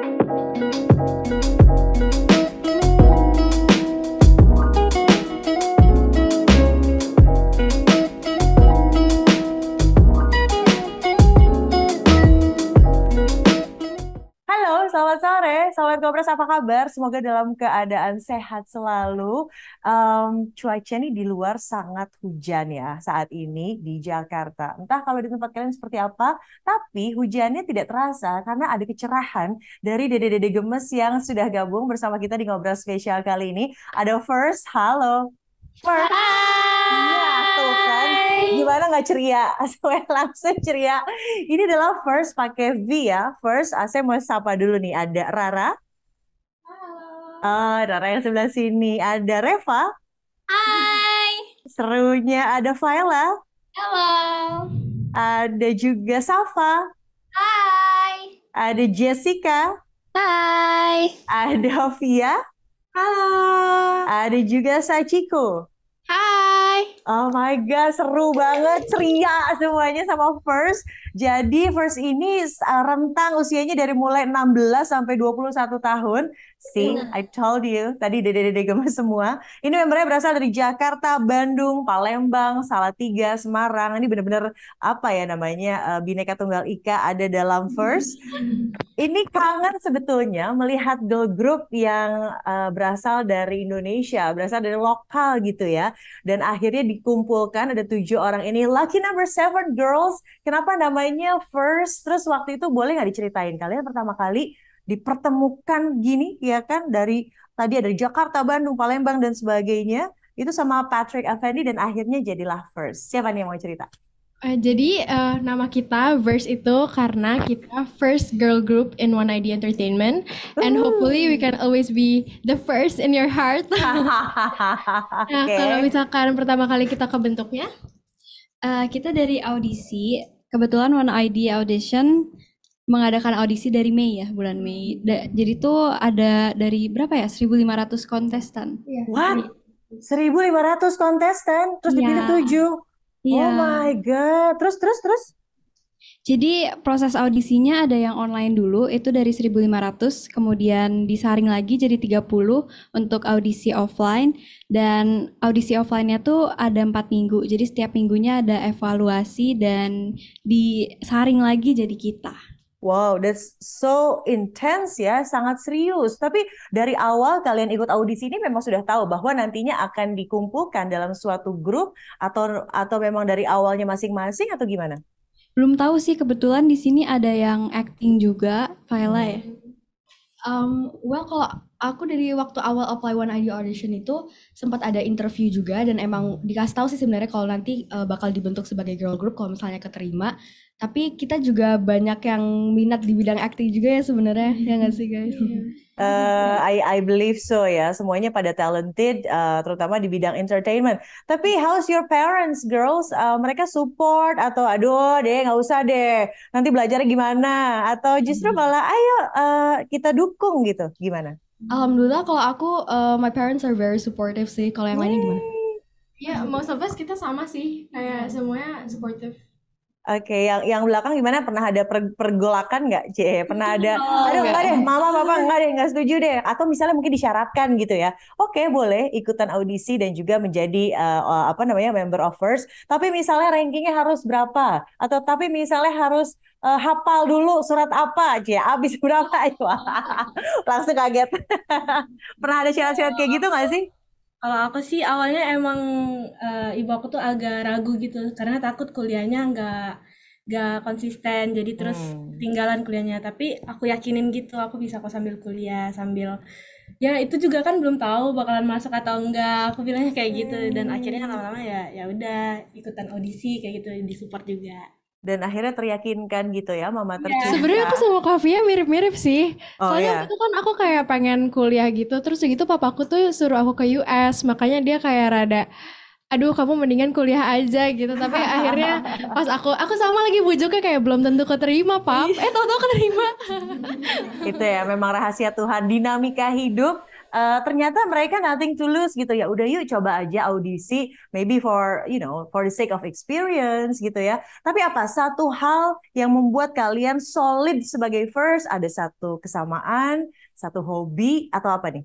Música apa kabar? Semoga dalam keadaan sehat selalu. Um, cuaca nih di luar sangat hujan ya saat ini di Jakarta. Entah kalau di tempat kalian seperti apa, tapi hujannya tidak terasa karena ada kecerahan dari dede-dede gemes yang sudah gabung bersama kita di ngobrol spesial kali ini. Ada First, halo. First. Hai. Iya, tuh kan gimana nggak ceria? Saya langsung ceria. Ini adalah first pakai V ya. First, ah, saya mau sapa dulu nih. Ada Rara. Oh, Rara yang sebelah sini. Ada Reva. Hai. Serunya ada Faila. Halo. Ada juga Safa. Hai. Ada Jessica. Hai. Ada Via. Halo. Ada juga Sachiko. Hai. Oh my god, seru banget, ceria semuanya sama First. Jadi first ini uh, rentang usianya dari mulai 16 sampai 21 tahun. See, hmm. I told you. Tadi dede-dede gemes semua. Ini membernya berasal dari Jakarta, Bandung, Palembang, Salatiga, Semarang. Ini benar-benar apa ya namanya? Uh, Bineka Tunggal Ika ada dalam first. Ini kangen sebetulnya melihat girl group yang uh, berasal dari Indonesia, berasal dari lokal gitu ya. Dan akhirnya dikumpulkan ada tujuh orang ini. Lucky number seven girls. Kenapa nama namanya First. Terus waktu itu boleh nggak diceritain kalian pertama kali dipertemukan gini ya kan dari tadi ada Jakarta, Bandung, Palembang dan sebagainya itu sama Patrick Effendi dan akhirnya jadilah First. Siapa nih yang mau cerita? Uh, jadi uh, nama kita Verse itu karena kita first girl group in One ID Entertainment and hopefully we can always be the first in your heart. nah okay. kalau misalkan pertama kali kita kebentuknya, uh, kita dari audisi kebetulan One ID Audition mengadakan audisi dari Mei ya bulan Mei. Da jadi tuh ada dari berapa ya 1.500 kontestan. Iya. What? 1.500 kontestan terus yeah. dipilih tujuh? Yeah. Oh my god. Terus terus terus jadi proses audisinya ada yang online dulu itu dari 1500 kemudian disaring lagi jadi 30 untuk audisi offline dan audisi offline-nya tuh ada empat minggu. Jadi setiap minggunya ada evaluasi dan disaring lagi jadi kita. Wow, that's so intense ya, sangat serius. Tapi dari awal kalian ikut audisi ini memang sudah tahu bahwa nantinya akan dikumpulkan dalam suatu grup atau atau memang dari awalnya masing-masing atau gimana? Belum tahu sih kebetulan di sini ada yang acting juga, Faila ya. Um, well kalau aku dari waktu awal apply One ID audition itu sempat ada interview juga dan emang dikasih tahu sih sebenarnya kalau nanti uh, bakal dibentuk sebagai girl group kalau misalnya keterima tapi kita juga banyak yang minat di bidang akting juga ya sebenarnya ya nggak sih guys? Uh, I I believe so ya semuanya pada talented uh, terutama di bidang entertainment. Tapi how's your parents girls? Uh, mereka support atau aduh deh nggak usah deh nanti belajar gimana atau justru hmm. malah ayo uh, kita dukung gitu gimana? Alhamdulillah kalau aku uh, my parents are very supportive sih kalau yang lainnya gimana? Ya yeah, most of us kita sama sih kayak semuanya supportive. Oke, yang yang belakang gimana? Pernah ada per, pergolakan nggak, C? Pernah ada? Oh, Aduh, enggak, enggak deh, mama, papa enggak deh, enggak setuju deh. Atau misalnya mungkin disyaratkan gitu ya. Oke, boleh ikutan audisi dan juga menjadi uh, apa namanya member of first. Tapi misalnya rankingnya harus berapa? Atau tapi misalnya harus uh, hafal dulu surat apa, C? Abis berapa itu? Langsung kaget. Pernah ada syarat-syarat kayak gitu nggak sih? Kalau aku sih awalnya emang uh, ibu aku tuh agak ragu gitu karena takut kuliahnya nggak nggak konsisten jadi terus hmm. tinggalan kuliahnya tapi aku yakinin gitu aku bisa kok sambil kuliah sambil ya itu juga kan belum tahu bakalan masuk atau enggak aku bilangnya kayak gitu dan akhirnya hmm. lama-lama ya ya udah ikutan audisi kayak gitu disupport juga dan akhirnya teryakinkan gitu ya mama iya, tercinta. Yeah. Sebenarnya aku sama Kavia mirip-mirip sih. Oh, Soalnya yeah. waktu itu kan aku kayak pengen kuliah gitu, terus gitu papaku tuh suruh aku ke US, makanya dia kayak rada aduh kamu mendingan kuliah aja gitu tapi akhirnya pas aku aku sama lagi bujuknya kayak belum tentu keterima pap iya. eh tau-tau keterima itu ya memang rahasia Tuhan dinamika hidup uh, ternyata mereka nothing to lose gitu ya udah yuk coba aja audisi maybe for you know for the sake of experience gitu ya tapi apa satu hal yang membuat kalian solid sebagai first ada satu kesamaan satu hobi atau apa nih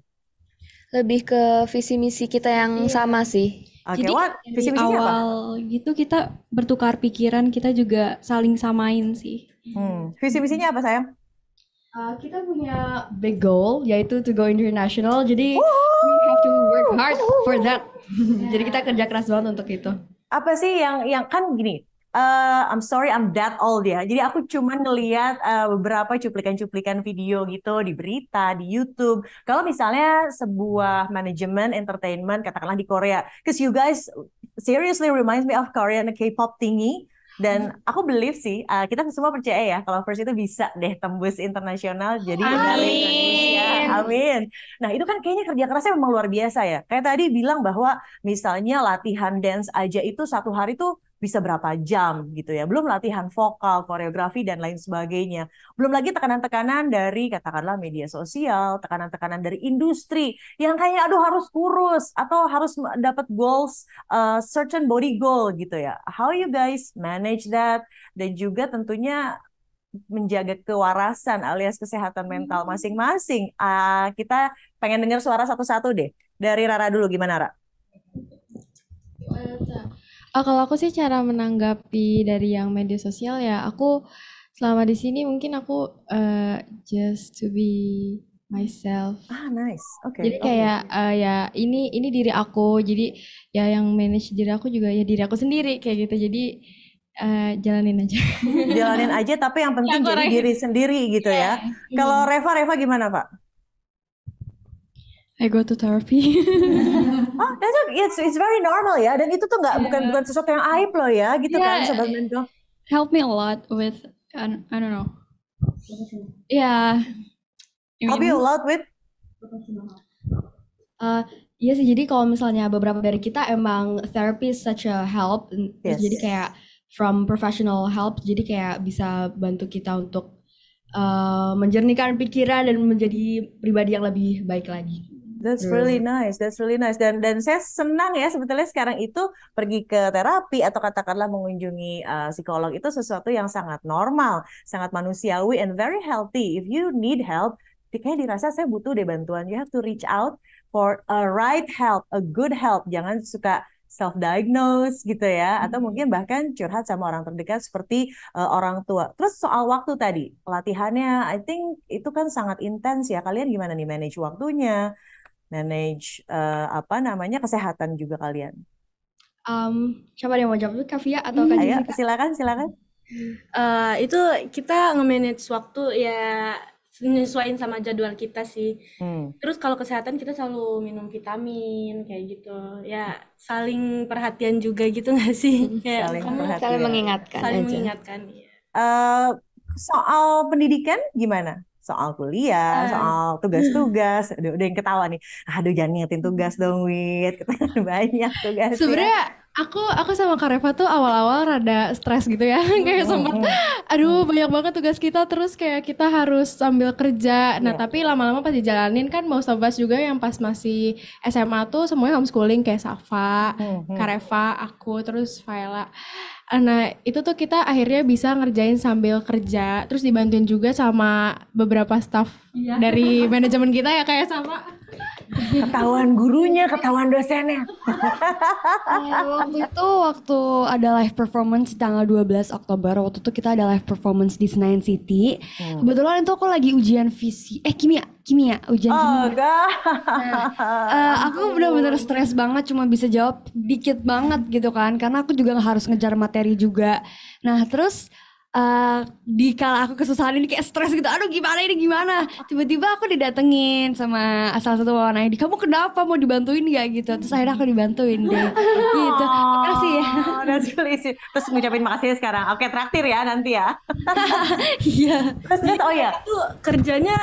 lebih ke visi misi kita yang yeah. sama sih okay, jadi what? Visi -misi awal apa? gitu kita bertukar pikiran kita juga saling samain sih hmm. visi misinya apa sayang Eh, kita punya big goal yaitu to go international. Jadi Woohoo! we have to work hard for that. Yeah. Jadi kita kerja keras banget untuk itu. Apa sih yang yang kan gini? Uh, I'm sorry, I'm that old ya. Jadi aku cuma ngelihat uh, eh, beberapa cuplikan-cuplikan video gitu di berita, di YouTube. Kalau misalnya sebuah manajemen entertainment, katakanlah di Korea, cause you guys seriously reminds me of Korean K-pop thingy dan iya. aku believe sih, uh, kita semua percaya ya kalau First itu bisa deh tembus internasional jadi amin. Indonesia. Amin. Nah itu kan kayaknya kerja kerasnya memang luar biasa ya. Kayak tadi bilang bahwa misalnya latihan dance aja itu satu hari tuh bisa berapa jam gitu ya. Belum latihan vokal, koreografi dan lain sebagainya. Belum lagi tekanan-tekanan dari katakanlah media sosial, tekanan-tekanan dari industri yang kayak aduh harus kurus atau harus dapat goals uh, certain body goal gitu ya. How you guys manage that dan juga tentunya menjaga kewarasan alias kesehatan mental hmm. masing-masing. Uh, kita pengen dengar suara satu-satu deh. Dari Rara dulu gimana, Rara? Oh, kalau aku sih cara menanggapi dari yang media sosial ya, aku selama di sini mungkin aku uh, just to be myself. Ah, nice. Oke. Okay. Jadi oh, kayak okay. Gitu. uh, eh, ya ini ini diri aku. Jadi ya yang manage diri aku juga ya diri aku sendiri kayak gitu. Jadi Uh, jalanin aja. jalanin aja, tapi yang ya, penting ya, jadi diri sendiri gitu yeah. ya. Iya. Kalau Reva, Reva gimana, Pak? I go to therapy. oh, that's okay. it's, it's very normal ya. Dan itu tuh nggak yeah. bukan bukan sesuatu yang aib loh ya, gitu kan, yeah. kan sobat mentor. Help me a lot with I don't, know. Yeah. help you a lot with. Uh, Iya sih, jadi kalau misalnya beberapa dari kita emang therapy is such a help, yes. jadi kayak from professional help, jadi kayak bisa bantu kita untuk uh, menjernihkan pikiran dan menjadi pribadi yang lebih baik lagi. That's hmm. really nice. That's really nice. Dan dan saya senang ya sebetulnya sekarang itu pergi ke terapi atau katakanlah mengunjungi uh, psikolog itu sesuatu yang sangat normal, sangat manusiawi and very healthy. If you need help, kayaknya dirasa saya butuh deh bantuan. You have to reach out for a right help, a good help. Jangan suka self diagnose gitu ya atau hmm. mungkin bahkan curhat sama orang terdekat seperti uh, orang tua. Terus soal waktu tadi, pelatihannya I think itu kan sangat intens ya. Kalian gimana nih manage waktunya? manage uh, apa namanya kesehatan juga kalian? Um, siapa yang mau jawab dulu, Kavia atau hmm, Kak Jessica? silakan, silakan. Uh, itu kita nge-manage waktu ya nyesuaiin sama jadwal kita sih. Hmm. Terus kalau kesehatan kita selalu minum vitamin kayak gitu. Ya saling perhatian juga gitu nggak sih? Hmm, kayak saling, perhatian. saling mengingatkan. Saling aja. mengingatkan. Ya. Uh, soal pendidikan gimana? soal kuliah, uh. soal tugas-tugas. Udah, udah yang ketawa nih. Aduh jangan ngingetin hmm. tugas dong, Wit. Kan banyak tugas. ya. aku aku sama Kak Reva tuh awal-awal rada stres gitu ya. kayak sempat aduh mm. banyak banget tugas kita terus kayak kita harus sambil kerja. Nah, yeah. tapi lama-lama pas dijalanin kan mau sobas juga yang pas masih SMA tuh semuanya homeschooling kayak Safa, mm, mm. Kak Reva, aku terus Vaila. Eh, nah, itu tuh kita akhirnya bisa ngerjain sambil kerja, terus dibantuin juga sama beberapa staff iya. dari manajemen kita ya kayak ya, sama ketahuan gurunya, ketahuan dosennya. Iya, waktu itu waktu ada live performance tanggal 12 Oktober, waktu itu kita ada live performance di Senayan City. Hmm. Kebetulan itu aku lagi ujian visi, eh kimia, kimia, ujian oh, kimia. Oh, Nah, uh, aku bener-bener stres banget, cuma bisa jawab dikit banget gitu kan, karena aku juga harus ngejar materi juga. Nah terus uh, di kala aku kesusahan ini kayak stres gitu aduh gimana ini gimana tiba-tiba aku didatengin sama asal satu wawan ID kamu kenapa mau dibantuin gak gitu terus akhirnya aku dibantuin deh gitu makasih ya that's really sweet. terus ngucapin makasih ya sekarang oke traktir ya nanti ya iya terus, terus oh ya itu kerjanya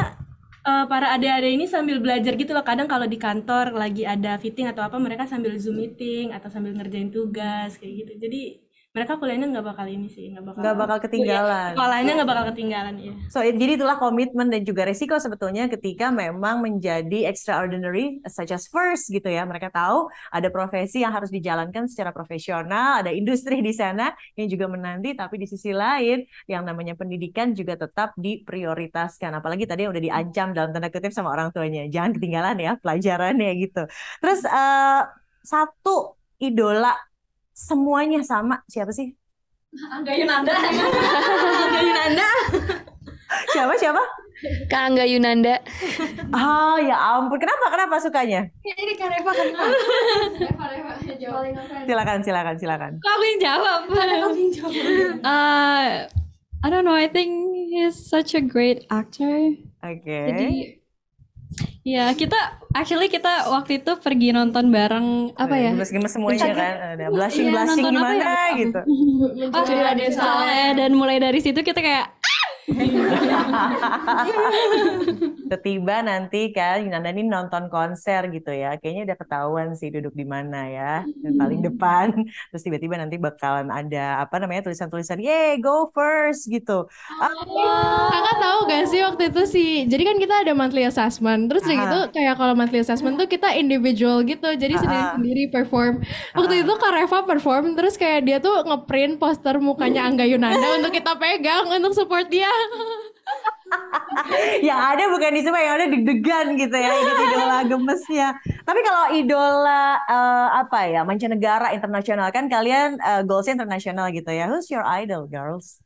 uh, para adik-adik ini sambil belajar gitu loh kadang kalau di kantor lagi ada fitting atau apa mereka sambil zoom meeting atau sambil ngerjain tugas kayak gitu jadi mereka kuliahnya nggak bakal ini sih nggak bakal nggak bakal ketinggalan sekolahnya nggak bakal ketinggalan ya so jadi itulah komitmen dan juga resiko sebetulnya ketika memang menjadi extraordinary such as first gitu ya mereka tahu ada profesi yang harus dijalankan secara profesional ada industri di sana yang juga menanti tapi di sisi lain yang namanya pendidikan juga tetap diprioritaskan apalagi tadi yang udah diancam dalam tanda kutip sama orang tuanya jangan ketinggalan ya pelajarannya gitu terus uh, satu idola semuanya sama siapa sih? Angga Yunanda. Angga Yunanda. siapa siapa? Kak Angga Yunanda. Oh ya ampun, kenapa kenapa sukanya? Ini Kak Reva kenapa Reva Reva ya, jawab. Silakan silakan silakan. Kok aku yang jawab? Aku yang jawab. Uh, I don't know. I think he's such a great actor. Oke. Okay. Jadi, ya kita actually kita waktu itu pergi nonton bareng apa iya, ya? Gemes-gemes semuanya Entah, kan. Ada blushing-blushing iya, gimana ya? gitu. oh, Jadi ada ya. dan mulai dari situ kita kayak Ketiba nanti kan Yunanda ini nonton konser gitu ya. Kayaknya udah ketahuan sih duduk di mana ya. Dan paling hmm. depan. Terus tiba-tiba nanti bakalan ada apa namanya tulisan-tulisan "Yeay, go first" gitu. Oh, kakak tahu gak sih waktu itu sih? Jadi kan kita ada monthly assessment. Terus udah gitu kayak kalau monthly assessment tuh kita individual gitu. Jadi sendiri-sendiri perform. Waktu itu Kak Reva perform terus kayak dia tuh ngeprint poster mukanya Angga Yunanda untuk kita pegang untuk support dia. yang ada bukan di Subang, yang ada deg-degan gitu ya ini idola gemesnya. Tapi kalau idola uh, apa ya mancanegara internasional kan kalian uh, goalsnya internasional gitu ya. Who's your idol girls?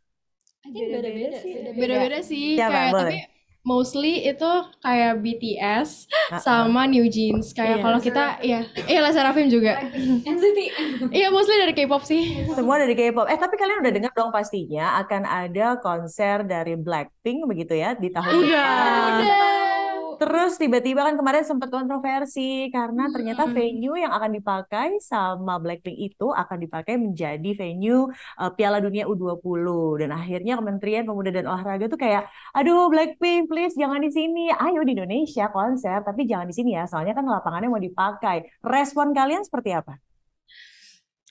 Beda-beda sih. Beda-beda sih. Siapa, kayak, boleh. tapi mostly itu kayak BTS ah, ah. sama New Jeans kayak iya, kalau kita ya iya, iya lah Serafim juga NCT iya mostly dari K-pop sih semua dari K-pop eh tapi kalian udah dengar dong pastinya akan ada konser dari Blackpink begitu ya di tahun ini. udah Terus tiba-tiba kan kemarin sempat kontroversi karena ternyata hmm. venue yang akan dipakai sama Blackpink itu akan dipakai menjadi venue uh, Piala Dunia U20 dan akhirnya Kementerian Pemuda dan Olahraga tuh kayak aduh Blackpink please jangan di sini. Ayo di Indonesia konser tapi jangan di sini ya soalnya kan lapangannya mau dipakai. Respon kalian seperti apa?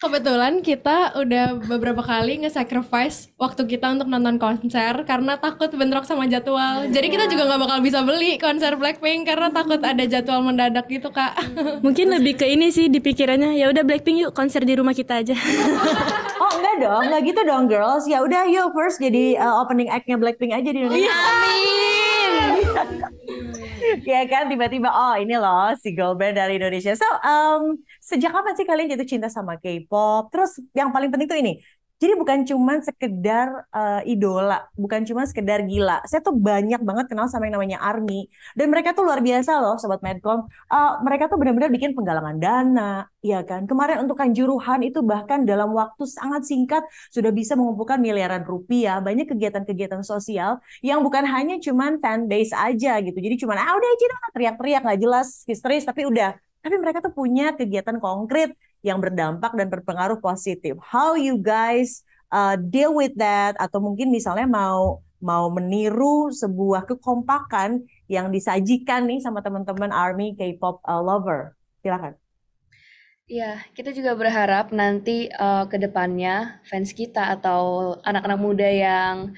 kebetulan kita udah beberapa kali nge-sacrifice waktu kita untuk nonton konser karena takut bentrok sama jadwal. Jadi kita juga nggak bakal bisa beli konser Blackpink karena takut ada jadwal mendadak gitu, Kak. Mungkin lebih ke ini sih dipikirannya ya udah Blackpink yuk konser di rumah kita aja. oh, enggak dong, enggak gitu dong, girls. Ya udah yuk first jadi uh, opening actnya Blackpink aja di Indonesia. Iya. Amin. ya kan tiba-tiba oh ini loh si girl band dari Indonesia. So um, sejak kapan sih kalian jatuh cinta sama K-pop? Terus yang paling penting tuh ini jadi bukan cuman sekedar uh, idola, bukan cuma sekedar gila. Saya tuh banyak banget kenal sama yang namanya ARMY. Dan mereka tuh luar biasa loh Sobat Medcom. Uh, mereka tuh benar-benar bikin penggalangan dana, ya kan. Kemarin untuk Kanjuruhan itu bahkan dalam waktu sangat singkat sudah bisa mengumpulkan miliaran rupiah. Banyak kegiatan-kegiatan sosial yang bukan hanya cuman fanbase aja gitu. Jadi cuman ah udah aja teriak-teriak nggak jelas histeris tapi udah. Tapi mereka tuh punya kegiatan konkret yang berdampak dan berpengaruh positif. How you guys uh, deal with that atau mungkin misalnya mau mau meniru sebuah kekompakan yang disajikan nih sama teman-teman ARMY K-pop uh, lover. Silakan. Ya, kita juga berharap nanti uh, ke depannya fans kita atau anak-anak muda yang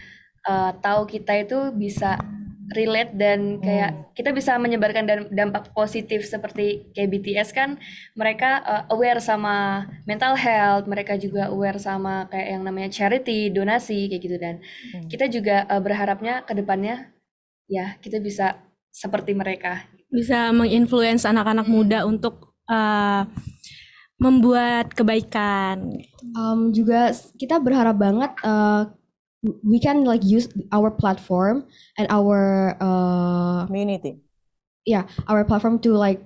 uh, tahu kita itu bisa relate dan kayak hmm. kita bisa menyebarkan dampak positif seperti kayak BTS kan mereka uh, aware sama mental health, mereka juga aware sama kayak yang namanya charity, donasi kayak gitu dan hmm. kita juga uh, berharapnya kedepannya ya kita bisa seperti mereka. Bisa menginfluence anak-anak hmm. muda untuk uh, membuat kebaikan. Um, juga kita berharap banget uh, we can like use our platform and our uh, community. yeah, our platform to like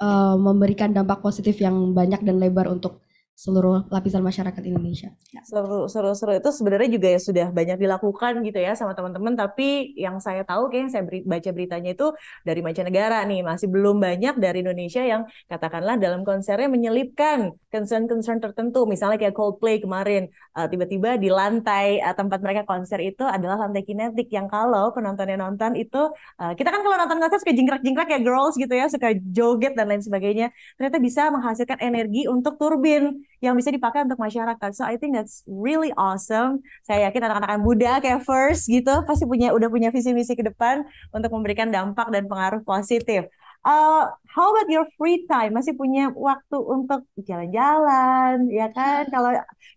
uh, memberikan dampak positif yang banyak dan lebar untuk seluruh lapisan masyarakat Indonesia. Ya. Seluruh, seluruh, seluruh itu sebenarnya juga ya sudah banyak dilakukan gitu ya sama teman-teman. Tapi yang saya tahu kayak yang saya beri, baca beritanya itu dari mancanegara nih masih belum banyak dari Indonesia yang katakanlah dalam konsernya menyelipkan concern-concern tertentu. Misalnya kayak Coldplay kemarin eh, tiba-tiba uh, di lantai uh, tempat mereka konser itu adalah lantai kinetik yang kalau penontonnya nonton itu uh, kita kan kalau nonton konser suka jingkrak-jingkrak ya girls gitu ya suka joget dan lain sebagainya. Ternyata bisa menghasilkan energi untuk turbin yang bisa dipakai untuk masyarakat. So I think that's really awesome. Saya yakin anak-anak muda kayak first gitu pasti punya udah punya visi misi ke depan untuk memberikan dampak dan pengaruh positif. Uh, how about your free time? Masih punya waktu untuk jalan-jalan, ya kan? Hmm. Kalau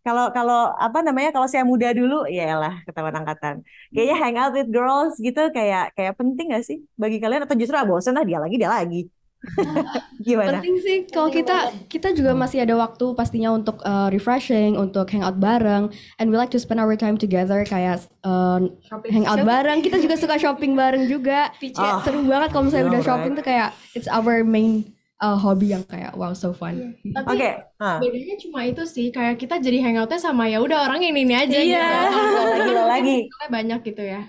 kalau kalau apa namanya? Kalau saya muda dulu, ya lah ketahuan angkatan. Kayaknya hmm. hang out with girls gitu kayak kayak penting gak sih bagi kalian atau justru ah, bosen lah dia lagi dia lagi. Gimana? Penting sih kalau kita kita juga masih ada waktu pastinya untuk uh, refreshing, untuk hangout bareng and we like to spend our time together kayak uh, shopping. hangout shopping. bareng. Kita juga suka shopping bareng juga. Oh. Seru banget kalau misalnya iya, udah shopping tuh kayak it's our main uh, hobi yang kayak wow so fun. Yeah. Oke. Okay. Huh. Bedanya cuma itu sih kayak kita jadi hangoutnya sama ya udah orang ini ini aja. Iya. Yeah. Gitu. lagi lagi. Banyak gitu ya.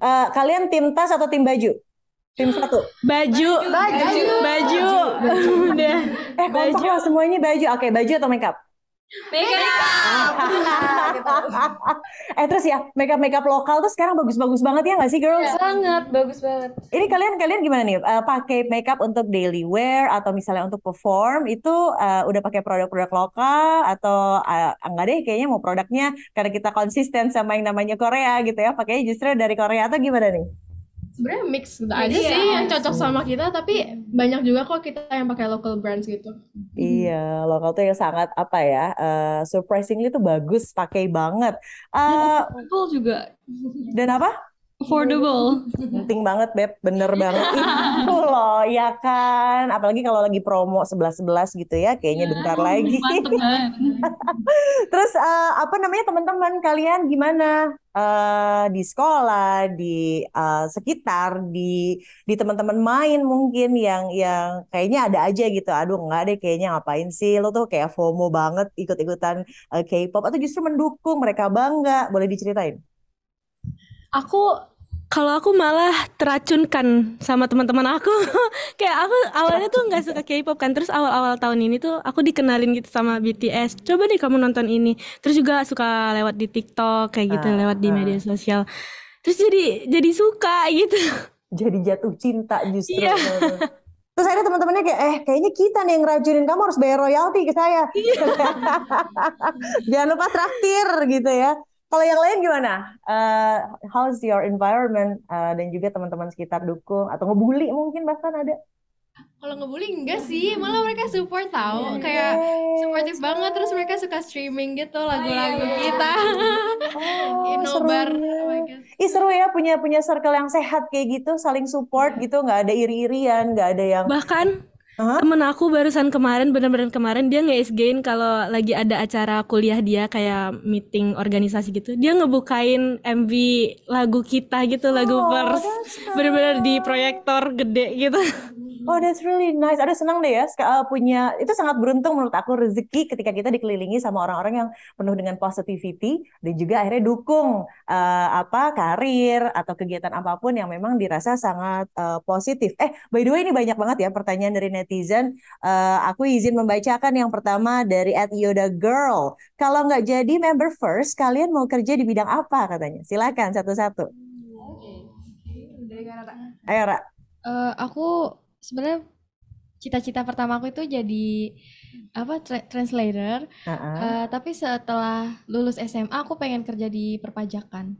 Uh, kalian tim tas atau tim baju? tim satu baju baju baju, baju. baju. udah eh kompak semua semuanya baju oke baju atau makeup Makeup. makeup. eh terus ya makeup makeup lokal tuh sekarang bagus-bagus banget ya nggak sih girls? Ya, banget, bagus banget. Ini kalian kalian gimana nih? Uh, pakai makeup untuk daily wear atau misalnya untuk perform itu uh, udah pakai produk-produk lokal atau uh, enggak deh kayaknya mau produknya karena kita konsisten sama yang namanya Korea gitu ya, pakainya justru dari Korea atau gimana nih? sebenarnya mix gitu iya, aja iya, sih yang iya. cocok sama kita tapi iya. banyak juga kok kita yang pakai local brands gitu iya lokal tuh yang sangat apa ya uh, surprisingly tuh bagus pakai banget uh, eh, dan juga dan apa affordable penting banget beb bener banget itu loh ya kan apalagi kalau lagi promo 11-11 gitu ya kayaknya ya, bentar lagi terus uh, apa namanya teman-teman kalian gimana uh, di sekolah di uh, sekitar di di teman-teman main mungkin yang yang kayaknya ada aja gitu aduh nggak deh kayaknya ngapain sih lo tuh kayak FOMO banget ikut-ikutan uh, K-pop atau justru mendukung mereka bangga boleh diceritain aku kalau aku malah teracunkan sama teman-teman aku kayak aku awalnya tuh nggak suka K-pop kan terus awal-awal tahun ini tuh aku dikenalin gitu sama BTS coba nih kamu nonton ini terus juga suka lewat di TikTok kayak gitu uh, lewat di ah. media sosial terus jadi jadi suka gitu jadi jatuh cinta justru yeah. Terus akhirnya teman-temannya kayak, eh kayaknya kita nih yang ngeracunin, kamu harus bayar royalti ke saya. yeah. Jangan lupa traktir gitu ya. Kalau yang lain gimana? Uh, how's your environment uh, dan juga teman-teman sekitar dukung atau ngebully mungkin bahkan ada? Kalau ngebully enggak sih, malah mereka support tau yeah, kayak yeah. supportive yeah. banget. Terus mereka suka streaming gitu oh, lagu-lagu oh, iya, yeah. kita. Oh, Inobar. Ya. Oh Ih seru ya punya punya circle yang sehat kayak gitu, saling support iya. gitu, nggak ada iri-irian, nggak ada yang bahkan Huh? Temen aku barusan kemarin, bener-bener kemarin dia nge sg kalau lagi ada acara kuliah dia kayak meeting organisasi gitu. Dia ngebukain MV lagu kita gitu, lagu oh, Bener-bener di proyektor gede gitu. Oh, that's really nice. Ada senang deh ya eh, punya itu sangat beruntung menurut aku rezeki ketika kita dikelilingi sama orang-orang yang penuh dengan positivity dan juga akhirnya dukung uh, apa karir atau kegiatan apapun yang memang dirasa sangat uh, positif. Eh, by the way ini banyak banget ya pertanyaan dari netizen. Uh, aku izin membacakan yang pertama dari at Yoda Girl. Kalau nggak jadi member first, kalian mau kerja di bidang apa katanya? Silakan satu-satu. Oke. dari Ayo Ra. Uh, aku sebenarnya cita-cita pertama aku itu jadi apa tra translator. Uh -uh. Uh, tapi setelah lulus SMA aku pengen kerja di perpajakan.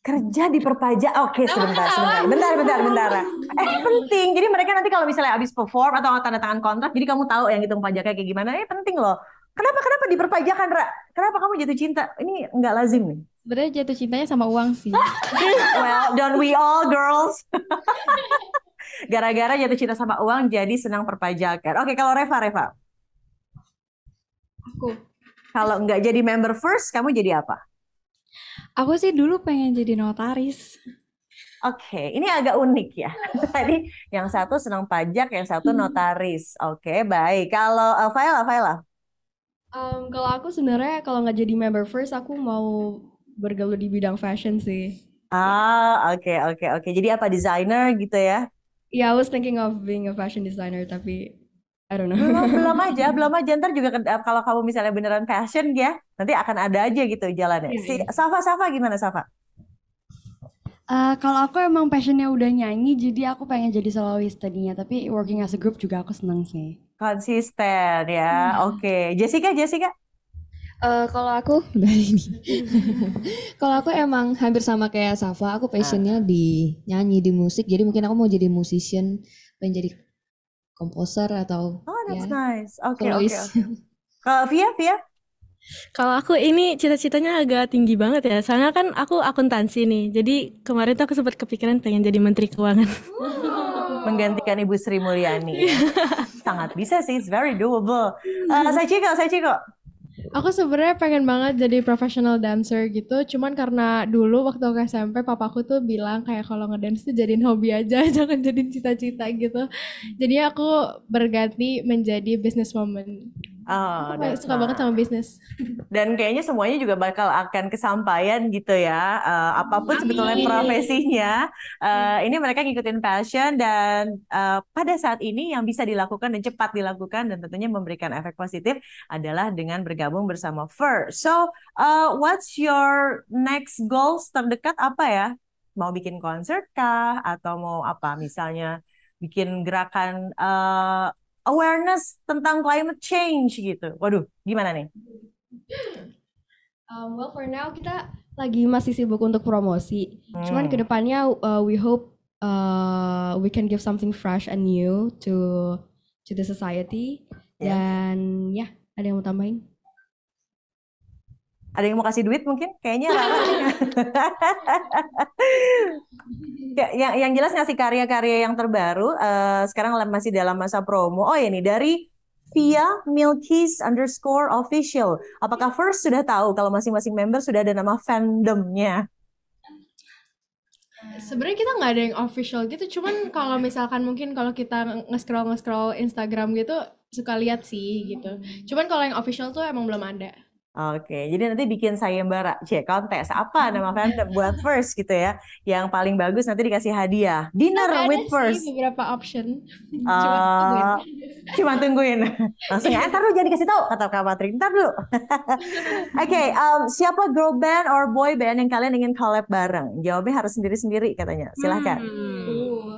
Kerja di perpajak, oke okay, sebentar, sebentar, bentar, bentar, bentar. Eh penting, jadi mereka nanti kalau misalnya habis perform atau tanda tangan kontrak, jadi kamu tahu yang hitung pajaknya kayak gimana, eh penting loh. Kenapa, kenapa di perpajakan, Ra? Kenapa kamu jatuh cinta? Ini nggak lazim nih. Sebenarnya jatuh cintanya sama uang sih. well, don't we all, girls? Gara-gara jatuh cinta sama uang jadi senang perpajakan. Oke, kalau Reva, Reva. Aku. Kalau nggak jadi member first, kamu jadi apa? Aku sih dulu pengen jadi notaris. Oke, okay. ini agak unik ya. Tadi yang satu senang pajak, yang satu hmm. notaris. Oke, okay, baik. Kalau uh, Faila, Faila? Um, kalau aku sebenarnya kalau nggak jadi member first, aku mau bergaul di bidang fashion sih. Ah, oke, okay, oke, okay, oke. Okay. Jadi apa desainer gitu ya? yeah, I was thinking of being a fashion designer tapi I don't know. Belum, belum aja, belum aja. Ntar juga eh, kalau kamu misalnya beneran fashion ya, nanti akan ada aja gitu jalannya. Yeah, si yeah. Safa, Safa gimana Safa? Uh, kalau aku emang passionnya udah nyanyi, jadi aku pengen jadi soloist tadinya. Tapi working as a group juga aku seneng sih. Konsisten ya, hmm. oke. Okay. Jessica, Jessica? Uh, kalau aku dari ini, kalau aku emang hampir sama kayak Safa, aku ah. passionnya di nyanyi di musik. Jadi mungkin aku mau jadi musician, pengen jadi komposer atau. Oh, ya, that's ya, nice. Oke, okay, oke. Okay, okay. Kalau Via, Via? Kalau aku ini cita-citanya agak tinggi banget ya. Soalnya kan aku akuntansi nih. Jadi kemarin tuh aku sempat kepikiran pengen jadi menteri keuangan. Menggantikan Ibu Sri Mulyani. Sangat bisa sih, it's very doable. Uh, eh, saya Ciko, saya Ciko. Aku sebenarnya pengen banget jadi professional dancer gitu, cuman karena dulu waktu aku SMP papaku tuh bilang kayak kalau ngedance tuh jadiin hobi aja, jangan jadiin cita-cita gitu. Jadi aku berganti menjadi businesswoman. Oh, dan, suka banget sama bisnis. Dan kayaknya semuanya juga bakal akan kesampaian gitu ya. Uh, apapun Amin. sebetulnya profesinya, uh, ini mereka ngikutin passion dan uh, pada saat ini yang bisa dilakukan dan cepat dilakukan dan tentunya memberikan efek positif adalah dengan bergabung bersama First So, uh, what's your next goals terdekat apa ya? Mau bikin konser kah atau mau apa misalnya bikin gerakan uh, awareness tentang climate change gitu. Waduh, gimana nih? Um, well, for now kita lagi masih sibuk untuk promosi. Hmm. Cuman kedepannya uh, we hope uh, we can give something fresh and new to to the society. Yeah. Dan ya, yeah, ada yang mau tambahin? ada yang mau kasih duit mungkin kayaknya yang yang jelas ngasih karya-karya yang terbaru uh, sekarang masih dalam masa promo oh ya nih dari via Milkies underscore official apakah first sudah tahu kalau masing-masing member sudah ada nama fandomnya sebenarnya kita nggak ada yang official gitu cuman kalau misalkan mungkin kalau kita nge-scroll nge-scroll Instagram gitu suka lihat sih gitu cuman kalau yang official tuh emang belum ada Oke, jadi nanti bikin sayembara, cek kontes apa nama fandom buat first gitu ya, yang paling bagus nanti dikasih hadiah dinner nah, with first. Sih beberapa option, cuma eh, tungguin. Cuma tungguin, langsung ya. Ntar lu jadi kasih tahu kata Kak Patrick, ntar dulu. Oke, okay, um, siapa girl band or boy band yang kalian ingin collab bareng? Jawabnya harus sendiri-sendiri katanya. Silahkan. Hmm. Uh,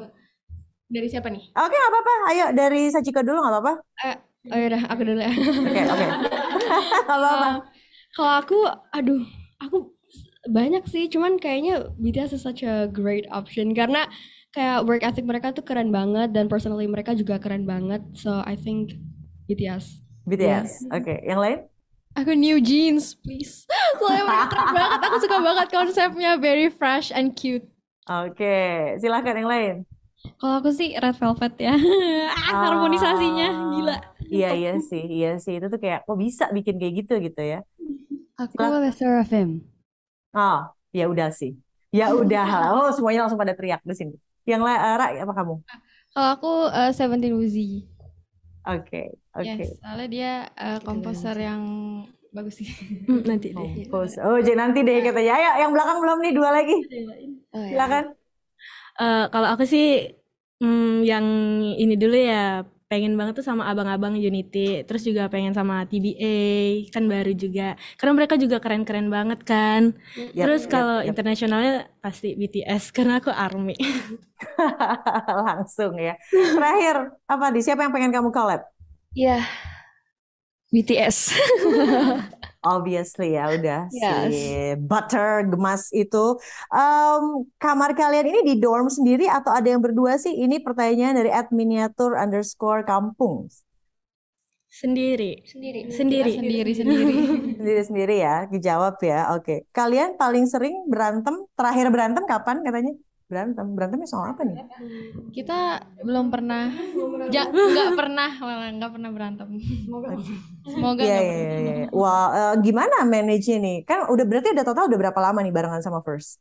dari siapa nih? Oke, okay, apa-apa. Ayo dari Sajiko dulu nggak apa-apa. Uh, oh yaudah, aku dulu ya. Oke, okay, oke. Okay apa apa uh, kalau aku aduh aku banyak sih cuman kayaknya BTS is such a great option karena kayak work ethic mereka tuh keren banget dan personally mereka juga keren banget so I think BTS BTS yes. oke okay. yang lain aku new jeans please soalnya mereka banget aku suka banget konsepnya very fresh and cute oke okay. silahkan yang lain kalau aku sih Red Velvet ya. ah, harmonisasinya ah, gila. Iya iya sih, iya sih. Itu tuh kayak kok bisa bikin kayak gitu gitu ya. Aku The Seraphim. Oh, ya udah sih. Ya udah lah. Oh, semuanya langsung pada teriak di sini. Yang lain uh, eh, apa kamu? Kalau aku uh, Seventeen Uzi. Oke, okay, oke. Okay. Yes, soalnya dia uh, komposer yang bagus sih. Hmm, nanti deh. Oh, jadi nanti deh katanya. Ayo, ya, ya, yang belakang belum nih dua lagi. Oh, Silakan. Uh, kalau aku sih Hmm, yang ini dulu ya pengen banget tuh sama abang-abang Unity terus juga pengen sama TBA kan baru juga karena mereka juga keren-keren banget kan yep, iya, terus iya, kalau yep. Iya. internasionalnya pasti BTS karena aku ARMY langsung ya terakhir apa di siapa yang pengen kamu collab ya BTS. Obviously ya udah yes. si Butter Gemas itu. Um, kamar kalian ini di dorm sendiri atau ada yang berdua sih? Ini pertanyaan dari @miniatur underscore kampung. Sendiri. Sendiri. Sendiri. Sendiri sendiri. sendiri sendiri ya, dijawab ya. Oke. Okay. Kalian paling sering berantem, terakhir berantem kapan katanya? berantem berantemnya soal apa nih kita belum pernah ja, nggak pernah malah nggak pernah berantem semoga ya ya ya wah uh, gimana manage nih kan udah berarti udah total udah berapa lama nih barengan sama first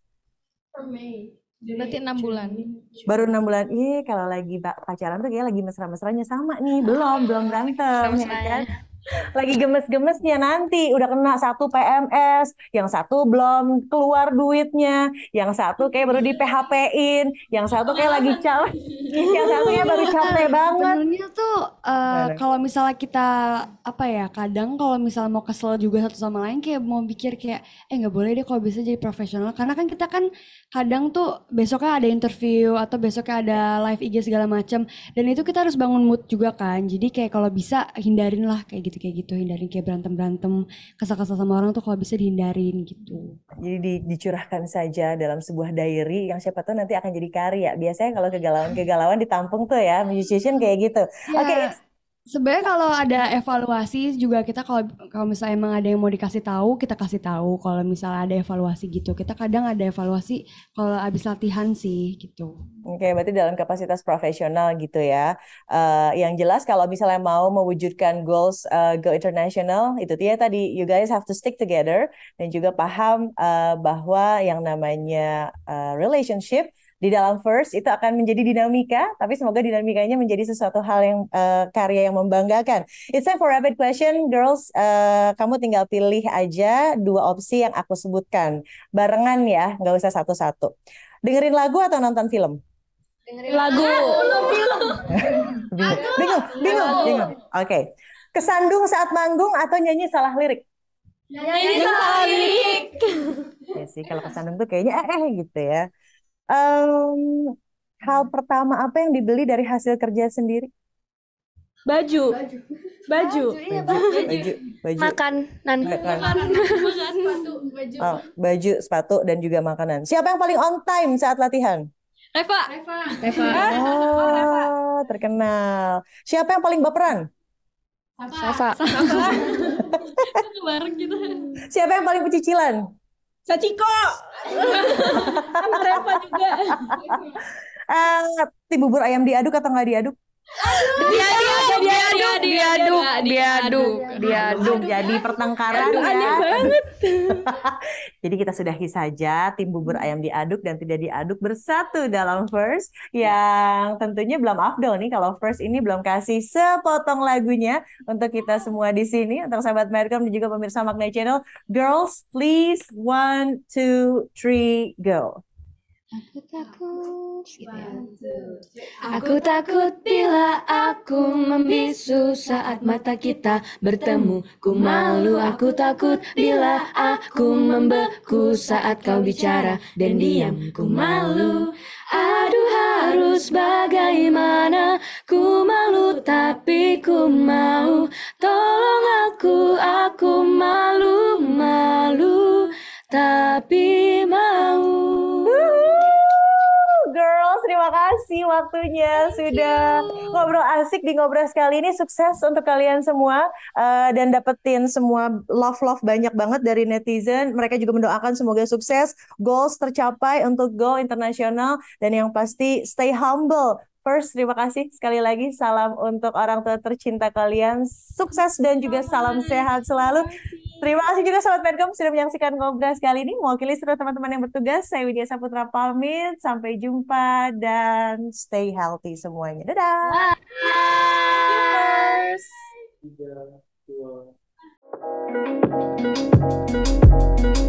Mei berarti enam bulan baru enam bulan iya kalau lagi pacaran tuh kayak lagi mesra-mesranya sama nih belum belum berantem ya kan lagi gemes-gemesnya nanti udah kena satu PMS, yang satu belum keluar duitnya, yang satu kayak baru di PHP-in, yang satu kayak lagi capek, yang satu satunya baru capek banget. Sebenarnya tuh uh, kalau misalnya kita apa ya, kadang kalau misalnya mau kesel juga satu sama lain kayak mau pikir kayak eh nggak boleh deh kalau bisa jadi profesional karena kan kita kan kadang tuh besoknya ada interview atau besoknya ada live IG segala macam dan itu kita harus bangun mood juga kan. Jadi kayak kalau bisa hindarin lah kayak gitu gitu kayak gitu hindari kayak berantem berantem kesal-kesal sama orang tuh kalau bisa dihindarin gitu jadi di, dicurahkan saja dalam sebuah diary yang siapa tahu nanti akan jadi karya biasanya kalau kegalauan kegalauan ditampung tuh ya musician kayak gitu yeah. oke okay, Sebenarnya kalau ada evaluasi juga kita kalau kalau misalnya emang ada yang mau dikasih tahu kita kasih tahu kalau misalnya ada evaluasi gitu kita kadang ada evaluasi kalau habis latihan sih gitu. Oke okay, berarti dalam kapasitas profesional gitu ya. Uh, yang jelas kalau misalnya mau mewujudkan goals uh, go international itu dia tadi you guys have to stick together dan juga paham uh, bahwa yang namanya uh, relationship di dalam First itu akan menjadi dinamika, tapi semoga dinamikanya menjadi sesuatu hal yang uh, karya yang membanggakan. It's time for rapid question, girls. Uh, kamu tinggal pilih aja dua opsi yang aku sebutkan, barengan ya, nggak usah satu-satu. Dengerin lagu atau nonton film? Dengerin lagu. film. bingung, bingung, bingung, bingung. Oke. Okay. Kesandung saat manggung atau nyanyi salah lirik? Nyanyi, nyanyi salah lirik. Ya sih, kalau kesandung tuh kayaknya eh, eh gitu ya um, hal hmm. pertama apa yang dibeli dari hasil kerja sendiri? Baju. Baju. Baju. Baju, iya, baju. baju. baju. baju. Sepatu, baju. Oh, baju, sepatu dan juga makanan. Siapa yang paling on time saat latihan? Reva. Reva. Reva. Oh, Reva. Oh, terkenal. Siapa yang paling baperan? Safa. Safa. Safa. Safa. Safa. Safa. Safa. Saciko. Sama kan Reva juga. uh, tim bubur ayam diaduk atau nggak diaduk? diaduk diaduk diaduk diaduk diaduk jadi pertengkaran ya banget jadi kita sudahi saja tim bubur hmm. ayam diaduk dan tidak diaduk bersatu dalam first ya. yang tentunya belum afdol nih kalau first ini belum kasih sepotong lagunya untuk kita semua di sini untuk sahabat Merkam dan juga pemirsa Magna Channel girls please one two three go Aku takut gitu ya. Aku takut bila aku membisu saat mata kita bertemu Ku malu aku takut bila aku membeku saat kau bicara dan diam Ku malu Aduh harus bagaimana Ku malu tapi ku mau Tolong aku, aku malu-malu Tapi mau kasih waktunya Thank sudah you. ngobrol asik di ngobrol sekali ini. Sukses untuk kalian semua uh, dan dapetin semua love love banyak banget dari netizen. Mereka juga mendoakan semoga sukses, goals tercapai untuk go internasional dan yang pasti stay humble. First, terima kasih sekali lagi. Salam untuk orang tua tercinta kalian. Sukses dan juga salam sehat selalu. Terima kasih juga Sobat Medcom sudah menyaksikan Ngobras kali ini. Mewakili seluruh teman-teman yang bertugas, saya Widya Saputra pamit. Sampai jumpa dan stay healthy semuanya. Dadah! Bye! Cheers! Bye. Bye.